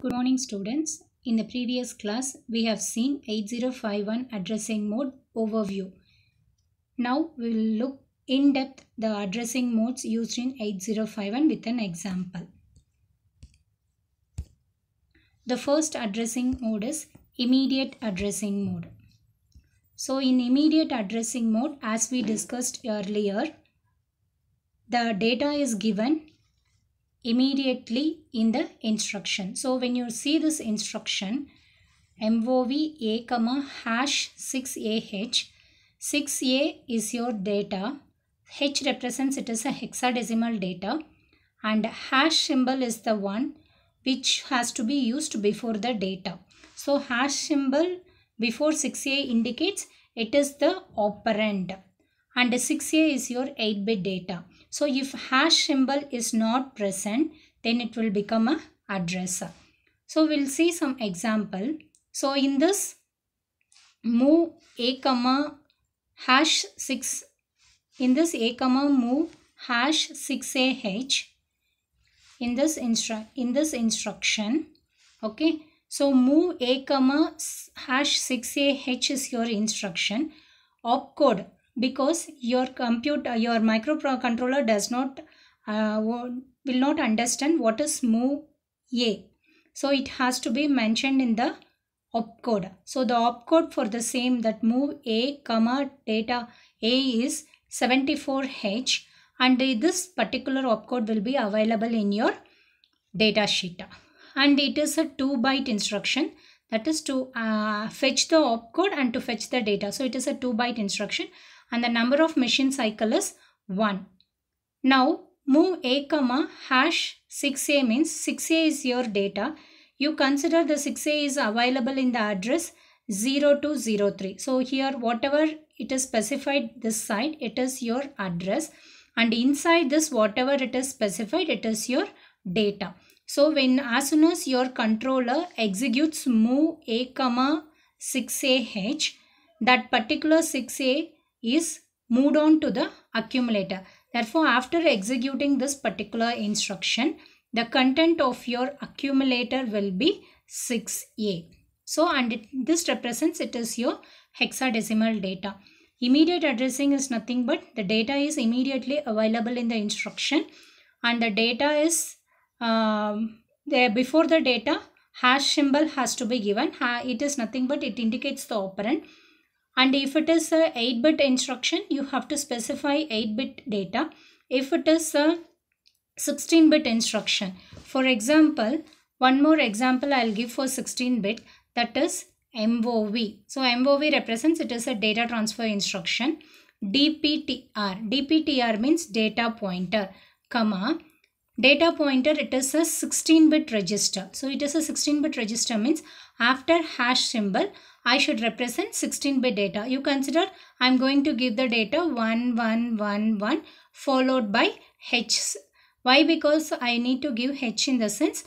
Good morning students. In the previous class, we have seen 8051 addressing mode overview. Now we will look in depth the addressing modes used in 8051 with an example. The first addressing mode is immediate addressing mode. So in immediate addressing mode, as we discussed earlier, the data is given immediately in the instruction. So when you see this instruction MOV A comma hash 6AH 6A is your data H represents it is a hexadecimal data and hash symbol is the one which has to be used before the data. So hash symbol before 6A indicates it is the operand and 6A is your 8-bit data. So if hash symbol is not present, then it will become a addresser. So we'll see some example. So in this move a comma hash 6 in this a comma move hash 6ah in this instru in this instruction okay so move a comma hash 6ah is your instruction opcode because your computer your microcontroller does not uh, will not understand what is move a so it has to be mentioned in the opcode so the opcode for the same that move a comma data a is 74h and this particular opcode will be available in your data sheet and it is a 2 byte instruction that is to uh, fetch the opcode and to fetch the data so it is a 2 byte instruction and the number of machine cycle is 1. Now move a comma hash 6a means 6a is your data. You consider the 6a is available in the address 0203. So here whatever it is specified this side it is your address and inside this whatever it is specified it is your data. So when as soon as your controller executes move a comma 6ah that particular 6a is moved on to the accumulator. Therefore, after executing this particular instruction, the content of your accumulator will be 6A. So, and it, this represents it is your hexadecimal data. Immediate addressing is nothing but the data is immediately available in the instruction and the data is um, there before the data hash symbol has to be given. Ha, it is nothing but it indicates the operand and if it is a 8-bit instruction you have to specify 8-bit data if it is a 16-bit instruction for example one more example I'll give for 16-bit that is MOV. So MOV represents it is a data transfer instruction. DPTR. DPTR means data pointer, comma data pointer it is a 16 bit register so it is a 16 bit register means after hash symbol i should represent 16 bit data you consider i'm going to give the data 1111 followed by h why because i need to give h in the sense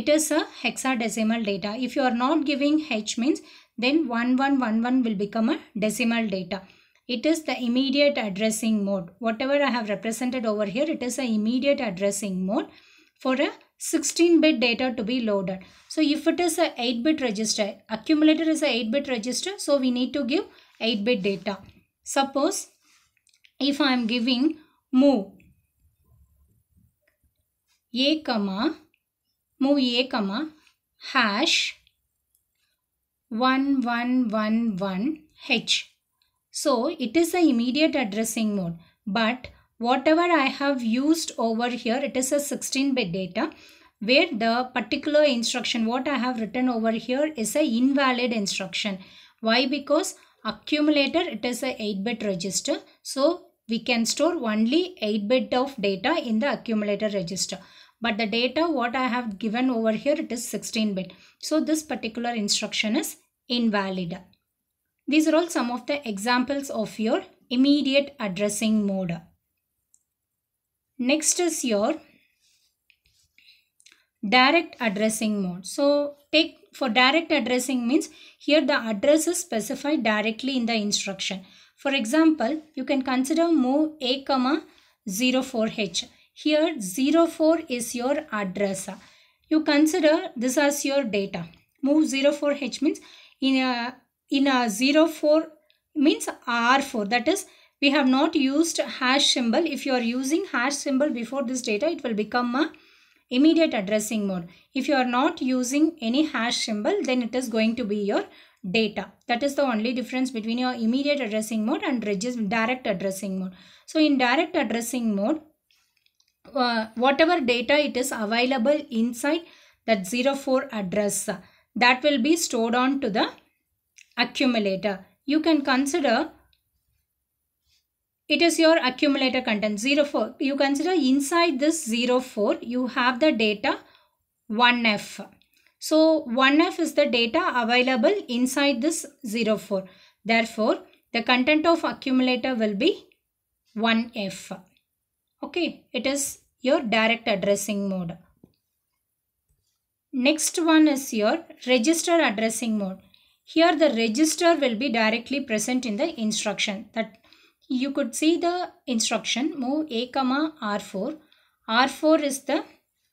it is a hexadecimal data if you are not giving h means then 1111 will become a decimal data it is the immediate addressing mode. Whatever I have represented over here, it is an immediate addressing mode for a 16-bit data to be loaded. So if it is a 8-bit register, accumulator is a 8-bit register, so we need to give 8-bit data. Suppose if I am giving move a comma move a comma hash 1111 h so it is the immediate addressing mode. But whatever I have used over here, it is a 16 bit data where the particular instruction what I have written over here is a invalid instruction. Why? Because accumulator it is a 8 bit register. So we can store only 8 bit of data in the accumulator register but the data what I have given over here it is 16 bit. So this particular instruction is invalid. These are all some of the examples of your immediate addressing mode. Next is your direct addressing mode. So take for direct addressing means here the address is specified directly in the instruction. For example, you can consider move a comma 04h. Here 04 is your address. You consider this as your data. Move 04h means in a in a 04 means R4 that is we have not used hash symbol if you are using hash symbol before this data it will become a immediate addressing mode if you are not using any hash symbol then it is going to be your data that is the only difference between your immediate addressing mode and direct addressing mode so in direct addressing mode uh, whatever data it is available inside that 04 address that will be stored on to the accumulator. You can consider it is your accumulator content 04. You consider inside this 04 you have the data 1F. So 1F is the data available inside this 04. Therefore, the content of accumulator will be 1F. Okay, it is your direct addressing mode. Next one is your register addressing mode. Here the register will be directly present in the instruction that you could see the instruction move A comma R4. R4 is the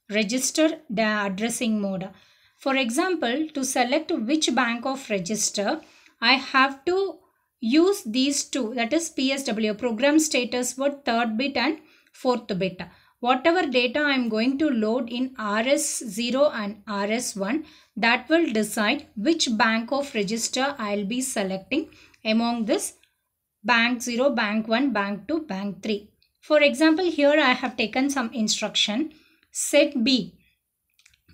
register addressing mode. For example, to select which bank of register, I have to use these two that is PSW program status word third bit and fourth bit whatever data I'm going to load in RS0 and RS1 that will decide which bank of register I'll be selecting among this bank 0, bank 1, bank 2, bank 3. For example, here I have taken some instruction set B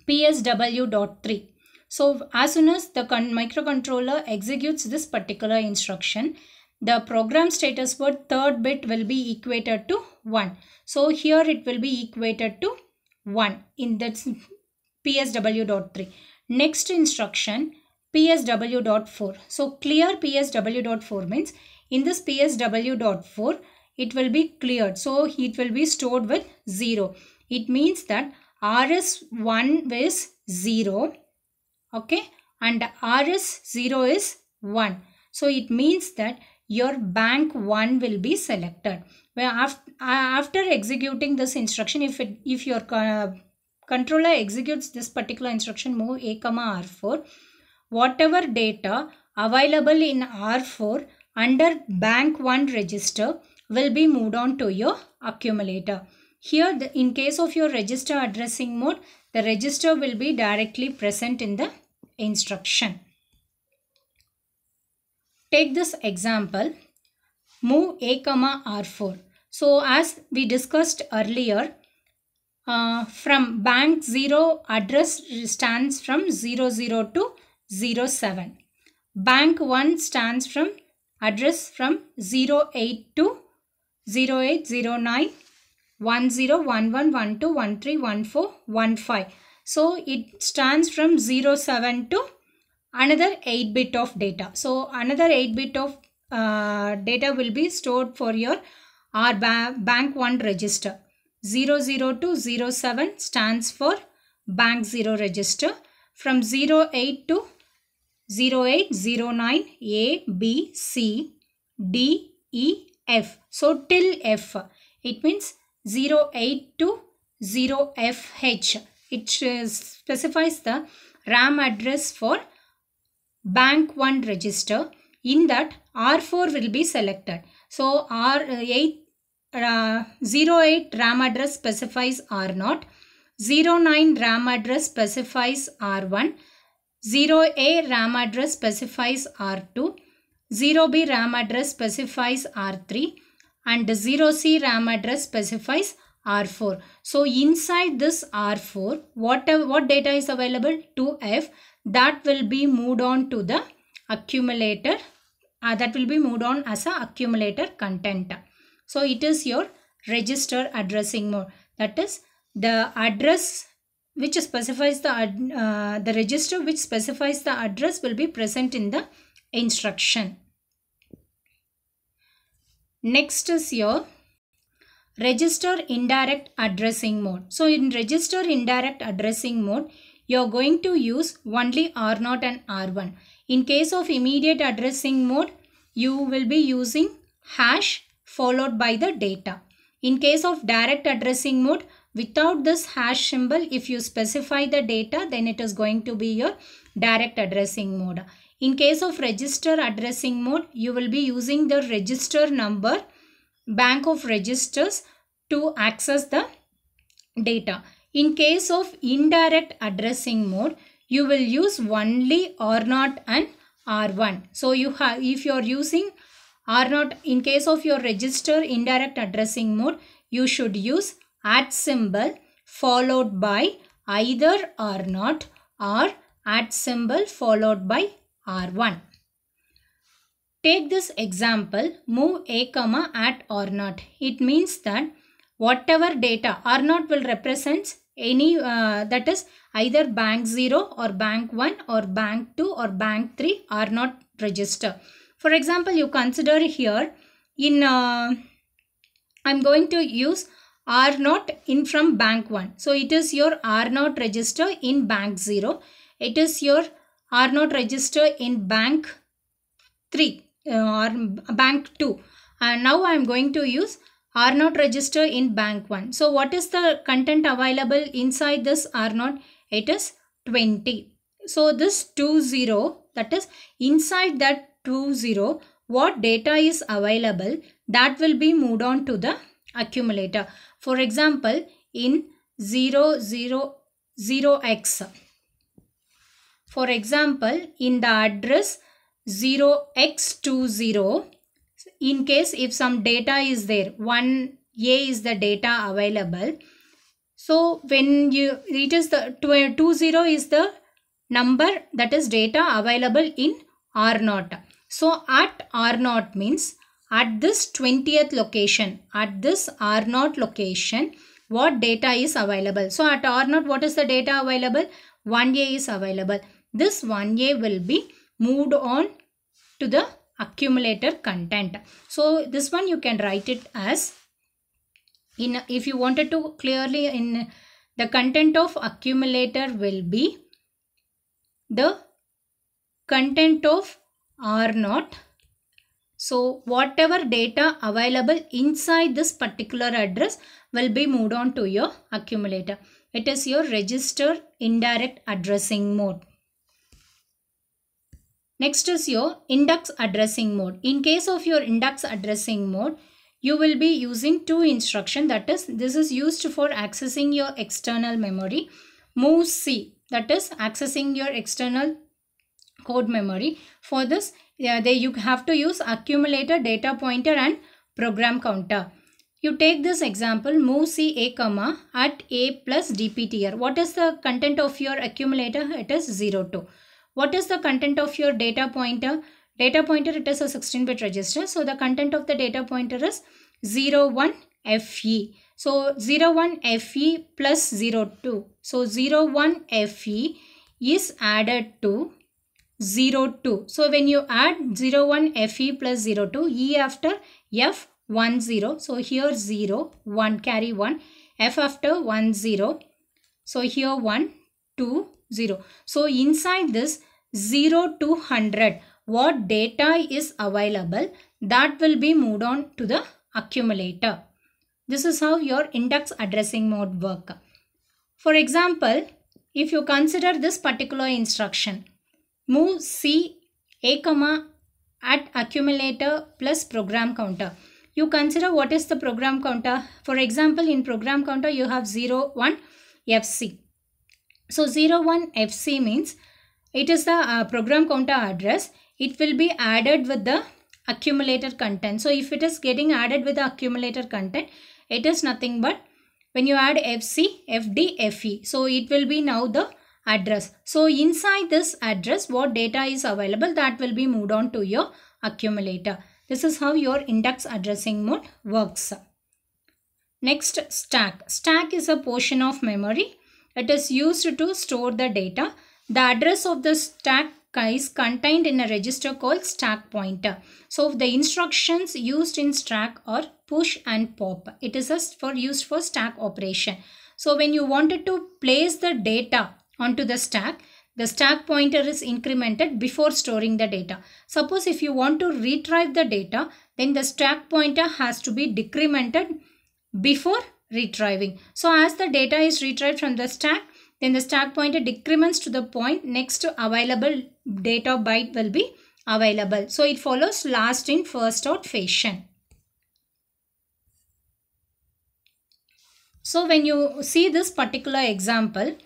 PSW.3. So as soon as the microcontroller executes this particular instruction, the program status word third bit will be equated to 1. So here it will be equated to 1 in that PSW.3. Next instruction PSW.4. So clear PSW.4 means in this PSW.4 it will be cleared. So it will be stored with 0. It means that RS1 is 0 okay and RS0 is 1. So it means that your bank one will be selected where after, after executing this instruction if it if your uh, controller executes this particular instruction move a comma r4 whatever data available in r4 under bank one register will be moved on to your accumulator here the, in case of your register addressing mode the register will be directly present in the instruction Take this example, move A comma R4. So as we discussed earlier, uh, from bank 0 address stands from 00 to 07. Bank 1 stands from address from 08 to 0809 101112131415. So it stands from 07 to another 8 bit of data. So another 8 bit of uh, data will be stored for your R ba bank 1 register. 00207 stands for bank 0 register. From 08 to 0809 A, B, C, D, E, F. So till F. It means 08 to 0FH. It specifies the RAM address for bank 1 register. In that R4 will be selected. So R8 uh, 08 RAM address specifies R0, 09 RAM address specifies R1, 0A RAM address specifies R2, 0B RAM address specifies R3 and 0C RAM address specifies R4. So inside this R4, what, what data is available? 2F that will be moved on to the accumulator uh, that will be moved on as a accumulator content so it is your register addressing mode that is the address which specifies the uh, the register which specifies the address will be present in the instruction next is your register indirect addressing mode so in register indirect addressing mode you are going to use only R0 and R1. In case of immediate addressing mode, you will be using hash followed by the data. In case of direct addressing mode, without this hash symbol, if you specify the data, then it is going to be your direct addressing mode. In case of register addressing mode, you will be using the register number, bank of registers to access the data. In case of indirect addressing mode, you will use only R0 and R1. So you have if you are using R0 in case of your register indirect addressing mode, you should use at symbol followed by either R0 or at symbol followed by R1. Take this example move a comma at R0. It means that whatever data r naught will represents any uh, that is either bank 0 or bank 1 or bank 2 or bank 3 r naught register for example you consider here in uh, i'm going to use r naught in from bank 1 so it is your r naught register in bank 0 it is your r naught register in bank 3 uh, or bank 2 and now i am going to use are not register in bank 1. So what is the content available inside this are not? It is 20. So this 20 that is inside that 20 what data is available that will be moved on to the accumulator. For example in 0 0 0x. For example in the address 0x20 in case if some data is there, one A is the data available. So when you reaches the 20 is the number that is data available in R0. So at R0 means at this 20th location, at this R0 location, what data is available. So at R0 what is the data available? 1A is available. This 1A will be moved on to the accumulator content. So this one you can write it as in if you wanted to clearly in the content of accumulator will be the content of R naught. So whatever data available inside this particular address will be moved on to your accumulator. It is your register indirect addressing mode. Next is your index addressing mode. In case of your index addressing mode, you will be using two instruction that is this is used for accessing your external memory move c that is accessing your external code memory for this yeah, they you have to use accumulator data pointer and program counter you take this example move c a comma at a plus dptr what is the content of your accumulator it is 02 what is the content of your data pointer? Data pointer, it is a 16-bit register. So the content of the data pointer is 01FE. So 01FE plus 02. So 01FE is added to 02. So when you add 01FE plus 02, E after F 1 0. So here 0, 1 carry 1, F after 1 0. So here 1, 2, 0. So inside this 0 to 100 what data is available that will be moved on to the accumulator. This is how your index addressing mode work. For example, if you consider this particular instruction, move C A comma at accumulator plus program counter. You consider what is the program counter. For example, in program counter you have 01 FC. So 01 FC means it is the uh, program counter address. It will be added with the accumulator content. So if it is getting added with the accumulator content, it is nothing but when you add FC, FD, FE. So it will be now the address. So inside this address, what data is available that will be moved on to your accumulator. This is how your index addressing mode works. Next, stack. Stack is a portion of memory. It is used to store the data. The address of the stack is contained in a register called stack pointer. So the instructions used in stack are push and pop. It is for used for stack operation. So when you wanted to place the data onto the stack, the stack pointer is incremented before storing the data. Suppose if you want to retrieve the data, then the stack pointer has to be decremented before retrieving. So as the data is retrieved from the stack, then the stack pointer decrements to the point next to available data byte will be available. So it follows last in first out fashion. So when you see this particular example,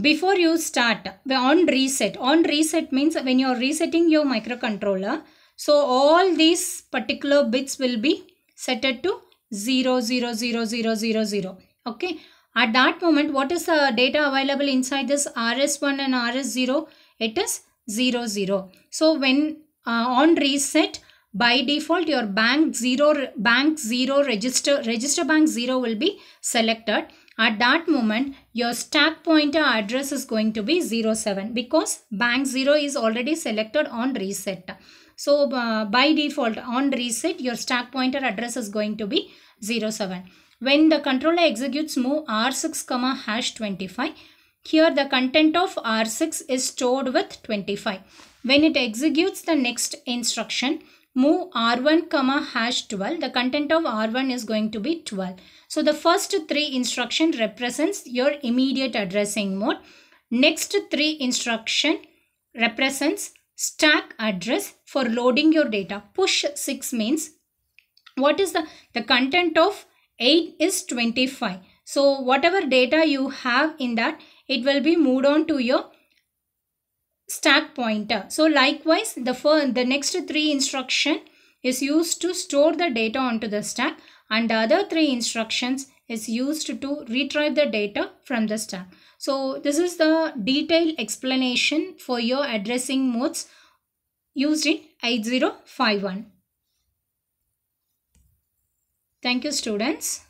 before you start on reset, on reset means when you are resetting your microcontroller, so all these particular bits will be set to 0, 0, 0, 0, 0. Okay. At that moment, what is the data available inside this RS1 and RS0? It is 00. zero. So when uh, on reset, by default, your bank 0, bank 0 register, register bank 0 will be selected. At that moment, your stack pointer address is going to be 07 because bank 0 is already selected on reset. So uh, by default on reset, your stack pointer address is going to be 07. When the controller executes move R6, comma hash 25, here the content of R6 is stored with 25. When it executes the next instruction, move R1, comma hash 12, the content of R1 is going to be 12. So the first three instruction represents your immediate addressing mode. Next three instruction represents stack address for loading your data. Push 6 means what is the, the content of 8 is 25. So whatever data you have in that, it will be moved on to your stack pointer. So likewise, the, first, the next three instruction is used to store the data onto the stack and the other three instructions is used to retrieve the data from the stack. So this is the detailed explanation for your addressing modes used in 8051. Thank you students.